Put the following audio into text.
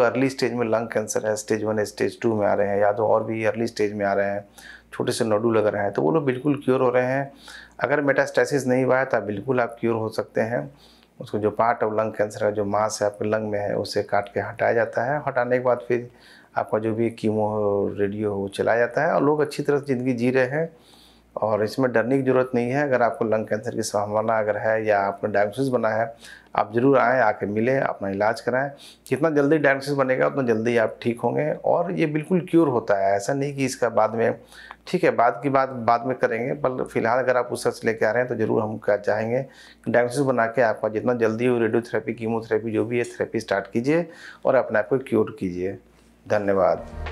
early तो stage में lung cancer है स्टेज वन स्टेज टू में आ रहे हैं या तो और भी अर्ली स्टेज में आ रहे हैं छोटे से नोडू लग रहे हैं तो वो लोग बिल्कुल क्योर हो रहे हैं अगर मेटास्टेसिस नहीं हुआ है तो बिल्कुल आप क्योर हो सकते हैं उसको जो पार्ट ऑफ लंग कैंसर का जो मांस है आपके लंग में है उसे काट के हटाया जाता है हटाने के बाद फिर आपका जो भी कीमो हो रेडियो हो चलाया जाता है और लोग अच्छी तरह से ज़िंदगी जी रहे हैं और इसमें डरने की ज़रूरत नहीं है अगर आपको लंग कैंसर की संभावना अगर है या आपने डायग्नोसिस बना है आप ज़रूर आएँ आके मिलें अपना इलाज कराएं जितना जल्दी डायग्नोसिस बनेगा उतना जल्दी आप ठीक होंगे और ये बिल्कुल क्योर होता है ऐसा नहीं कि इसका बाद में ठीक है बाद की बात बाद में करेंगे पर फिलहाल अगर आप उस सर्च लेके आ रहे हैं तो ज़रूर हम क्या चाहेंगे डायग्नोसिस बना के आपका जितना जल्दी हो रेडियोथेरेपी कीमोथेरेपी जो भी है थेरेपी स्टार्ट कीजिए और अपने आप को क्योर कीजिए धन्यवाद